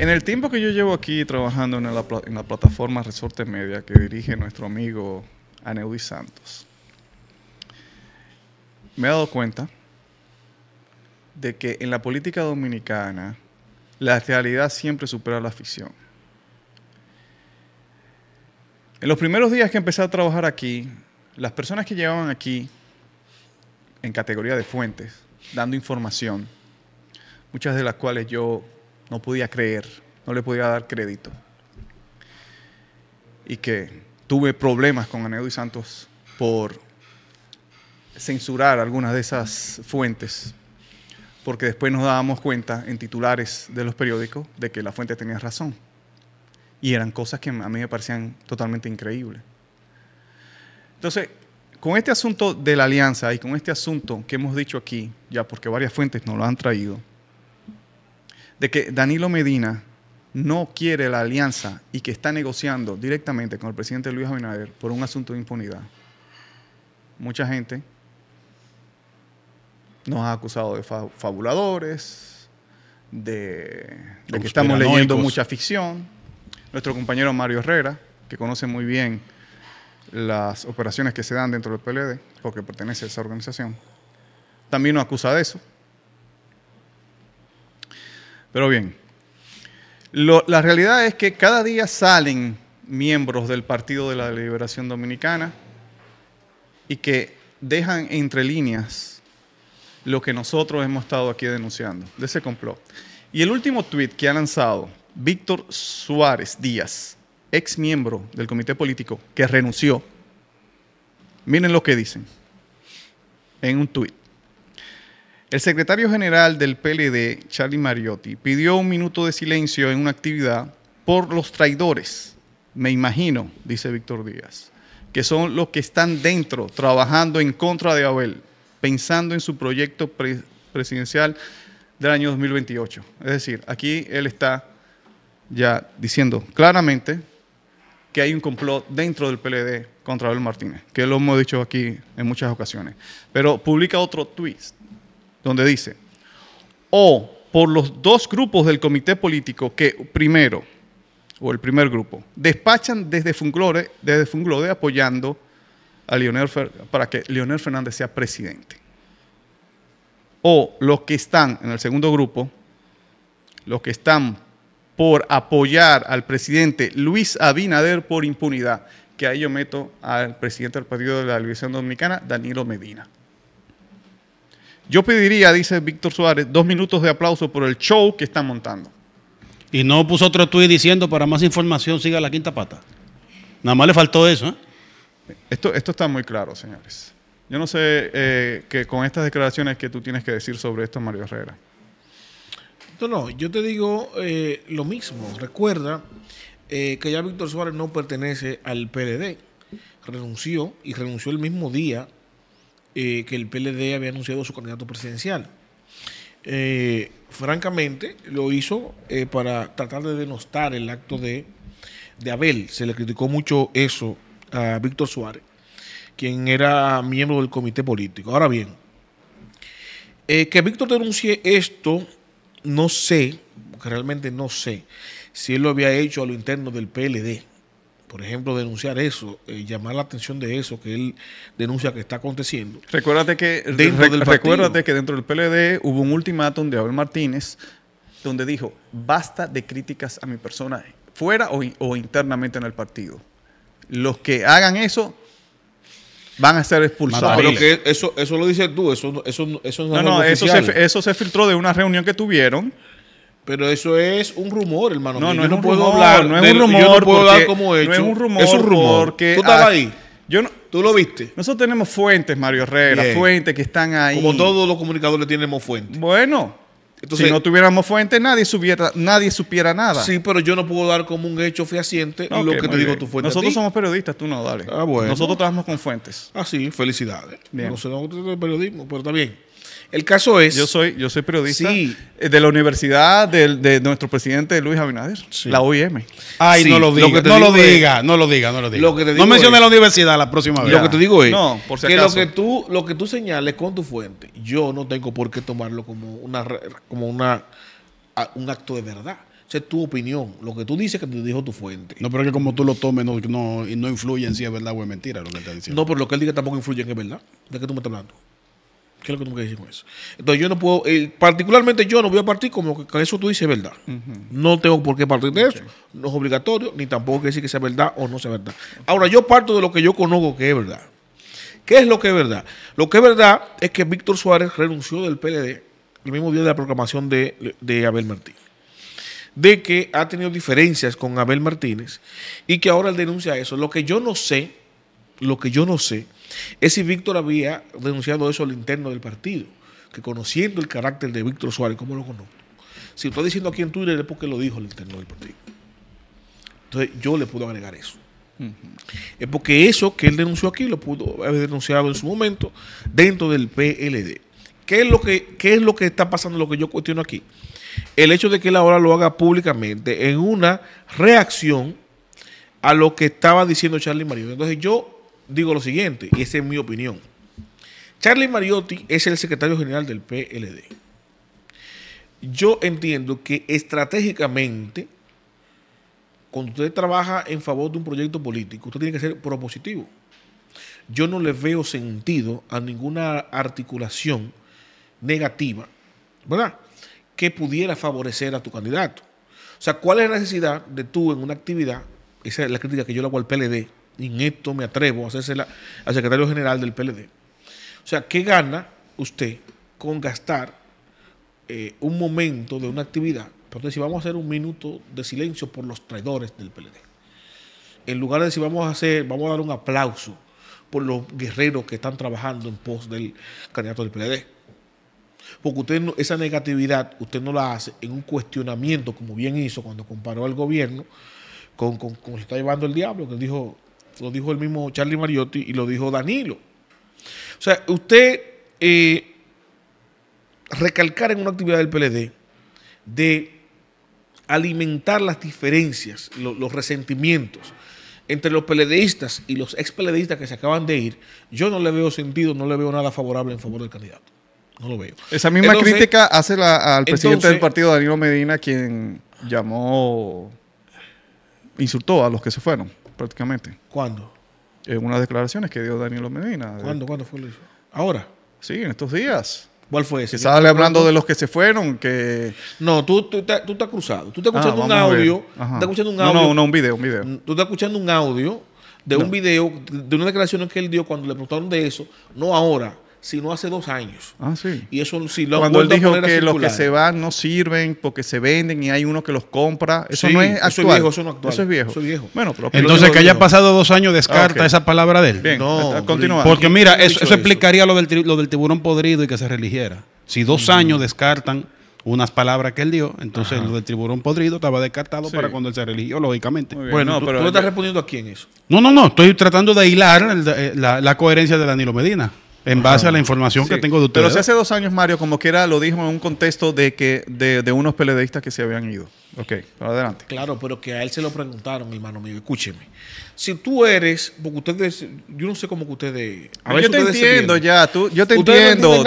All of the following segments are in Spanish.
En el tiempo que yo llevo aquí trabajando en la, plataforma Resorte Media que dirige nuestro amigo Aneudi Santos, me he dado cuenta de que en la política dominicana la realidad siempre supera la ficción. En los primeros días que empecé a trabajar aquí, las personas que llegaban aquí en categoría de fuentes, dando información, muchas de las cuales yo no podía creer, no le podía dar crédito. Y que tuve problemas con Anedo y Santos por censurar algunas de esas fuentes, porque después nos dábamos cuenta en titulares de los periódicos de que la fuente tenía razón. Y eran cosas que a mí me parecían totalmente increíbles. Entonces, con este asunto de la alianza y con este asunto que hemos dicho aquí, ya porque varias fuentes nos lo han traído, de que Danilo Medina no quiere la alianza y que está negociando directamente con el presidente Luis Abinader por un asunto de impunidad. Mucha gente nos ha acusado de fabuladores, de, de que estamos leyendo mucha ficción. Nuestro compañero Mario Herrera, que conoce muy bien las operaciones que se dan dentro del PLD, porque pertenece a esa organización, también nos acusa de eso. Pero bien, la realidad es que cada día salen miembros del Partido de la Liberación Dominicana y que dejan entre líneas lo que nosotros hemos estado aquí denunciando, de ese complot. Y el último tuit que ha lanzado Víctor Suárez Díaz, ex miembro del comité político que renunció, miren lo que dicen en un tuit. El secretario general del PLD, Charlie Mariotti, pidió un minuto de silencio en una actividad por los traidores, me imagino, dice Víctor Díaz, que son los que están dentro trabajando en contra de Abel, pensando en su proyecto presidencial del año 2028. Es decir, aquí él está ya diciendo claramente que hay un complot dentro del PLD contra Abel Martínez, que lo hemos dicho aquí en muchas ocasiones. Pero publica otro twist, donde dice, o por los dos grupos del comité político que primero, o el primer grupo, despachan desde Funglode, desde apoyando a Leonel Fernández, para que Leonel Fernández sea presidente. O los que están en el segundo grupo, los que están por apoyar al presidente Luis Abinader por impunidad, que ahí yo meto al presidente del Partido de la Liberación Dominicana, Danilo Medina. Yo pediría, dice Víctor Suárez, dos minutos de aplauso por el show que está montando. Y no puso otro tuit diciendo, para más información siga la quinta pata. Nada más le faltó eso. ¿eh? Esto, esto está muy claro, señores. Yo no sé qué eh, que con estas declaraciones que tú tienes que decir sobre esto, Mario Herrera. No, no, yo te digo eh, lo mismo. Recuerda que ya Víctor Suárez no pertenece al PLD. Renunció y renunció el mismo día eh, que el PLD había anunciado su candidato presidencial. Eh, francamente, lo hizo eh, para tratar de denostar el acto de, Abel. Se le criticó mucho eso a Víctor Suárez, quien era miembro del comité político. Ahora bien, que Víctor denuncie esto, no sé, realmente no sé si él lo había hecho a lo interno del PLD por ejemplo, denunciar eso, eh, llamar la atención de eso que él denuncia que está aconteciendo. Recuérdate que dentro del recuérdate que dentro del PLD hubo un ultimátum de Abel Martínez donde dijo, basta de críticas a mi persona, fuera o, internamente en el partido. Los que hagan eso van a ser expulsados. Pero que eso, eso lo dices tú, eso, eso, eso no, no, no eso se, eso se filtró de una reunión que tuvieron pero eso es un rumor, hermano. No, no, yo no, puedo hablar. No es un rumor. no puedo dar como hecho. es un rumor. Es un rumor. Tú estabas ah, ahí. Yo no, Tú lo viste. Nosotros tenemos fuentes, Mario Herrera, fuentes que están ahí. Como todos los comunicadores tenemos fuentes. Bueno, entonces, si no tuviéramos fuentes, nadie, nadie supiera nada. Sí, pero yo no puedo dar como un hecho fehaciente okay, lo que te digo tu fuente. Nosotros somos periodistas, tú no, dale. Ah, bueno. Nosotros trabajamos con fuentes. Ah, sí, felicidades. No sé dónde no, periodismo, pero está bien. El caso es. Yo soy, yo soy periodista eh, de la universidad de, nuestro presidente Luis Abinader, la OIM. Ay, no lo diga, no, lo diga no lo diga, no lo mencione la universidad la próxima vez. Lo que te digo es que lo que tú, lo que tú señales con tu fuente, yo no tengo por qué tomarlo como una como una un acto de verdad. O es tu opinión, lo que tú dices que te dijo tu fuente. No, pero es que como tú lo tomes no, no, no influye si es verdad o es mentira lo que te está diciendo. No, pero lo que él diga tampoco influye en es verdad. ¿De qué tú me estás hablando? ¿Qué es lo que tengo que decir con eso? Entonces yo no puedo, eh, particularmente yo no voy a partir como que eso tú dices verdad. No tengo por qué partir de eso, no es obligatorio, ni tampoco decir que sea verdad o no sea verdad. Ahora yo parto de lo que yo conozco que es verdad. ¿Qué es lo que es verdad? Lo que es verdad es que Víctor Suárez renunció del PLD el mismo día de la proclamación de, de Abel Martínez. De que ha tenido diferencias con Abel Martínez y que ahora él denuncia eso. Lo que yo no sé, lo que yo no sé es si Víctor había denunciado eso al interno del partido, que conociendo el carácter de Víctor Suárez, ¿cómo lo conozco? Si lo está diciendo aquí en Twitter es porque lo dijo el interno del partido. Entonces yo le puedo agregar eso. Es porque eso que él denunció aquí lo pudo haber denunciado en su momento dentro del PLD. ¿Qué es lo que, qué es lo que está pasando, lo que yo cuestiono aquí? El hecho de que él ahora lo haga públicamente en una reacción a lo que estaba diciendo Charlie Marino. Entonces yo digo lo siguiente, y esa es mi opinión. Charlie Mariotti es el secretario general del PLD. Yo entiendo que estratégicamente, cuando usted trabaja en favor de un proyecto político, usted tiene que ser propositivo. Yo no le veo sentido a ninguna articulación negativa, ¿verdad? Que pudiera favorecer a tu candidato. O sea, ¿cuál es la necesidad de tú en una actividad? Esa es la crítica que yo le hago al PLD en esto me atrevo a hacérsela al secretario general del PLD. O sea, ¿qué gana usted con gastar eh, un momento de una actividad? Entonces, si vamos a hacer un minuto de silencio por los traidores del PLD, en lugar de si vamos a hacer, vamos a dar un aplauso por los guerreros que están trabajando en pos del candidato del PLD. Porque usted esa negatividad usted no la hace en un cuestionamiento, como bien hizo cuando comparó al gobierno con, con, se está llevando el diablo, que dijo, lo dijo el mismo Charlie Mariotti y lo dijo Danilo. O sea, usted eh, recalcar en una actividad del PLD de alimentar las diferencias, los resentimientos entre los PLDistas y los ex PLDistas que se acaban de ir, yo no le veo sentido, no le veo nada favorable en favor del candidato. No lo veo. Esa misma crítica hace al presidente del partido, Danilo Medina, quien llamó, insultó a los que se fueron prácticamente. ¿Cuándo? En eh, unas declaraciones que dio Daniel Medina. ¿Cuándo, ¿cuándo fue eso? ¿Ahora? Sí, en estos días. ¿Cuál fue ese? Que sale hablando de los que se fueron, que... No, tú, tú, tú cruzado. Tú estás ah, escuchando, un audio, escuchando un audio... No, no, un video, un video. Tú estás escuchando un audio de un video, de una declaración que él dio cuando le preguntaron de eso, no ahora, si no hace dos años. Ah, sí. Y eso si lo Cuando él dijo que los que se van no sirven porque se venden y hay uno que los compra, eso no es actual. Eso es viejo, eso no es viejo. Bueno, pero Entonces que haya pasado dos años ah, descarta esa palabra de él. Bien, no, continúa. Porque mira, eso, explicaría lo del, lo del tiburón podrido y que se religiera. Si dos años descartan unas palabras que él dio, entonces lo del tiburón podrido estaba descartado para cuando él se religió, lógicamente. Bueno, pero ¿tú estás respondiendo a quién eso? No, no, no, estoy tratando de hilar eh, la coherencia de Danilo Medina. En base a la información que tengo de ustedes. Pero si hace dos años, Mario, como quiera, lo dijo en un contexto de que de, de unos peledeístas que se habían ido. Ok, adelante. Claro, pero que a él se lo preguntaron, hermano mío, escúcheme. Si tú eres, porque ustedes, yo no sé cómo que ustedes... A ver, yo te entiendo ya, tú, yo te entiendo. tú,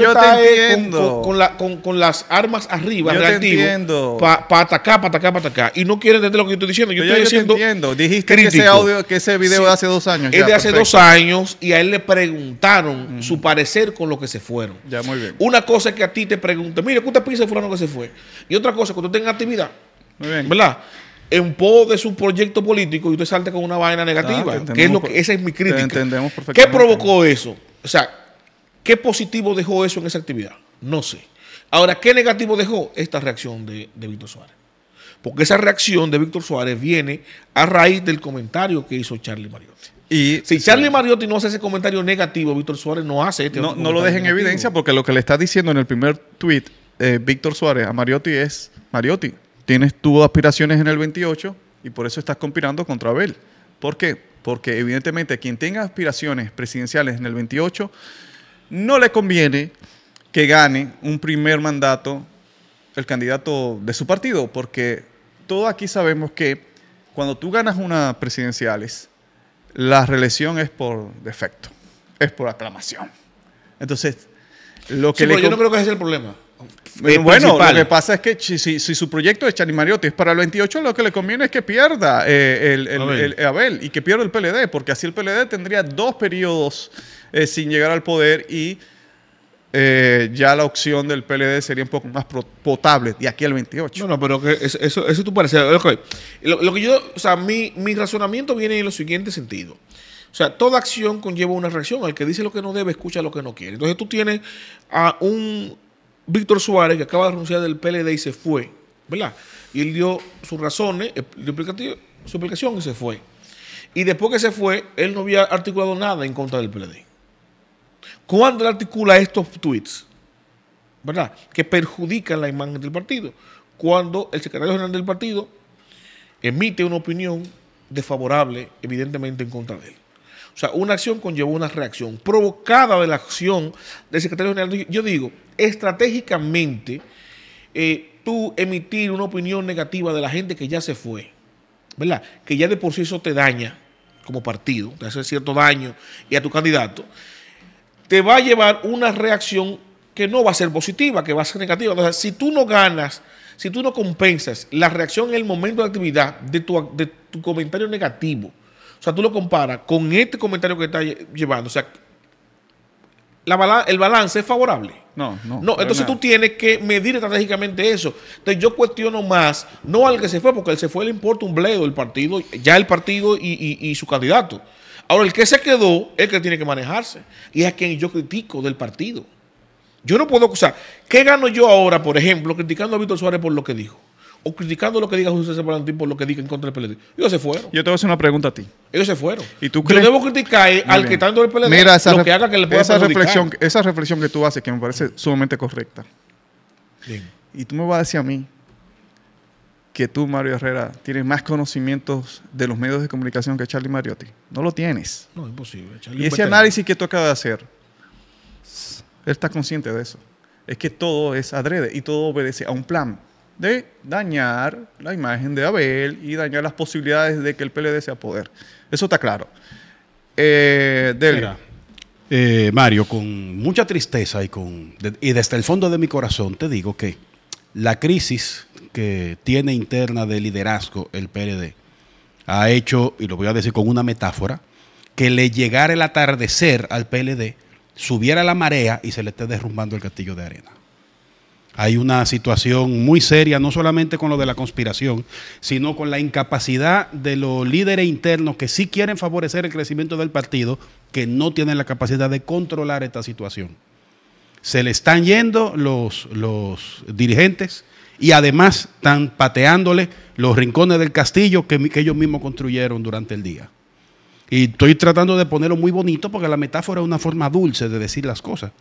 yo te entiendo. Con, con, con, las armas arriba, yo reactivo, para pa atacar, para atacar, para atacar. Y no quieren entender lo que yo estoy diciendo. Yo, estoy diciendo... Te entiendo. Dijiste que ese audio, que ese video es de hace dos años. Es de hace dos años y a él le preguntaron su parecer con lo que se fueron. Ya, muy bien. Una cosa es que a ti te pregunten, mire, ¿qué usted piensa de fulano que se fue? Y otra cosa, que tú tengas actividad, ¿Verdad? en pos de su proyecto político y usted salta con una vaina negativa. esa es mi crítica. ¿Qué provocó eso? O sea, ¿qué positivo dejó eso en esa actividad? No sé. Ahora, ¿qué negativo dejó esta reacción de, Víctor Suárez? Porque esa reacción de Víctor Suárez viene a raíz del comentario que hizo Charlie Mariotti. Y, si Charlie Mariotti no hace ese comentario negativo, Víctor Suárez no hace este No, no lo deja en evidencia porque lo que le está diciendo en el primer tweet eh, Víctor Suárez a Mariotti es, Mariotti, tienes tus aspiraciones en el 28 y por eso estás conspirando contra Abel. ¿Por qué? Porque evidentemente quien tenga aspiraciones presidenciales en el 28 no le conviene que gane un primer mandato el candidato de su partido, porque todos aquí sabemos que cuando tú ganas unas presidenciales, la reelección es por defecto, es por aclamación. Entonces, lo que... yo no creo que ese es el problema. Eh, eh, bueno, lo que pasa es que si, su proyecto de Mariotti es para el 28, lo que le conviene es que pierda eh, el, Abel. y que pierda el PLD, porque así el PLD tendría dos periodos sin llegar al poder y ya la opción del PLD sería un poco más potable de aquí al 28. No, no, pero eso, eso, tú pareces... Lo, que yo, o sea, mi, razonamiento viene en el siguiente sentido. O sea, toda acción conlleva una reacción. El que dice lo que no debe, escucha lo que no quiere. Entonces tú tienes a un Víctor Suárez, que acaba de renunciar del PLD y se fue, ¿verdad? Y él dio sus razones, eh, su explicación y se fue. Y después que se fue, él no había articulado nada en contra del PLD. ¿Cuándo él articula estos tweets? ¿Verdad? Que perjudican la imagen del partido. Cuando el secretario general del partido emite una opinión desfavorable, evidentemente, en contra de él. O sea, una acción conllevó una reacción provocada de la acción del secretario general. Yo digo, estratégicamente, eh, tú emitir una opinión negativa de la gente que ya se fue, ¿verdad? Que ya de por sí eso te daña como partido, te hace cierto daño y a tu candidato, te va a llevar una reacción que no va a ser positiva, que va a ser negativa. si tú no ganas, si tú no compensas la reacción en el momento de actividad de tu comentario negativo, o sea, tú lo comparas con este comentario que está llevando. O sea, la el balance es favorable. No, no. No, entonces tú tienes que medir estratégicamente eso. Entonces yo cuestiono más, no al que se fue, porque él se fue le importa un bledo el partido, ya el partido y, y su candidato. Ahora, el que se quedó es el que tiene que manejarse. Y es a quien yo critico del partido. Yo no puedo, acusar. ¿qué gano yo ahora, por ejemplo, criticando a Víctor Suárez por lo que dijo? o criticando lo que diga José Separantín por lo que diga en contra del PLD. Ellos se fueron. Yo te voy a hacer una pregunta a ti. Ellos se fueron. ¿Y tú Yo debo criticar al que está dentro del PLD Mira esa lo que haga que le reflexión, esa reflexión que tú haces que me parece sumamente correcta. Bien. Y tú me vas a decir a mí que tú, Mario Herrera, tienes más conocimientos de los medios de comunicación que Charlie Mariotti. No lo tienes. No, imposible. Charlie y ese análisis que tú acabas de hacer, él está consciente de eso. Es que todo es adrede y todo obedece a un plan de dañar la imagen de Abel y dañar las posibilidades de que el PLD sea poder. Eso está claro. Eh, eh, Mario, con mucha tristeza y, con, y desde el fondo de mi corazón te digo que la crisis que tiene interna de liderazgo el PLD ha hecho, y lo voy a decir con una metáfora, que le llegara el atardecer al PLD, subiera la marea y se le esté derrumbando el castillo de arena. Hay una situación muy seria, no solamente con lo de la conspiración, sino con la incapacidad de los líderes internos que sí quieren favorecer el crecimiento del partido, que no tienen la capacidad de controlar esta situación. Se le están yendo los, dirigentes y además están pateándole los rincones del castillo que ellos mismos construyeron durante el día. Y estoy tratando de ponerlo muy bonito porque la metáfora es una forma dulce de decir las cosas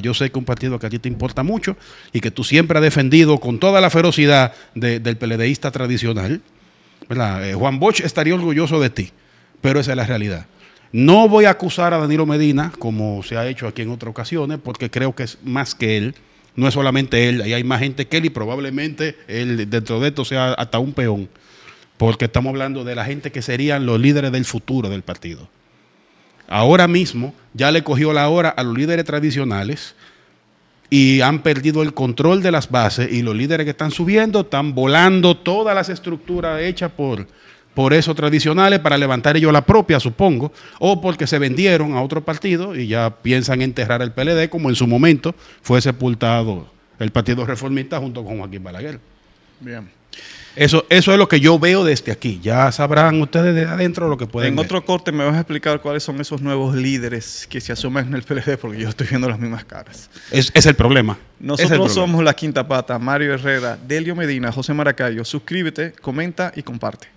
yo sé que un partido que a ti te importa mucho y que tú siempre has defendido con toda la ferocidad del peledeísta tradicional, eh, Juan Bosch estaría orgulloso de ti, pero esa es la realidad. No voy a acusar a Danilo Medina, como se ha hecho aquí en otras ocasiones, porque creo que es más que él. No es solamente él, ahí hay más gente que él y probablemente él dentro de esto sea hasta un peón, porque estamos hablando de la gente que serían los líderes del futuro del partido. Ahora mismo ya le cogió la hora a los líderes tradicionales y han perdido el control de las bases y los líderes que están subiendo están volando todas las estructuras hechas por, por esos tradicionales para levantar ellos la propia, supongo, o porque se vendieron a otro partido y ya piensan enterrar el PLD como en su momento fue sepultado el Partido Reformista junto con Joaquín Balaguer. Bien. Eso, eso es lo que yo veo desde aquí. Ya sabrán ustedes de adentro lo que pueden. En otro corte me vas a explicar cuáles son esos nuevos líderes que se asumen en el PLD, porque yo estoy viendo las mismas caras. Es, el problema. Nosotros somos la quinta pata, Mario Herrera, Delio Medina, José Maracayo. Suscríbete, comenta y comparte.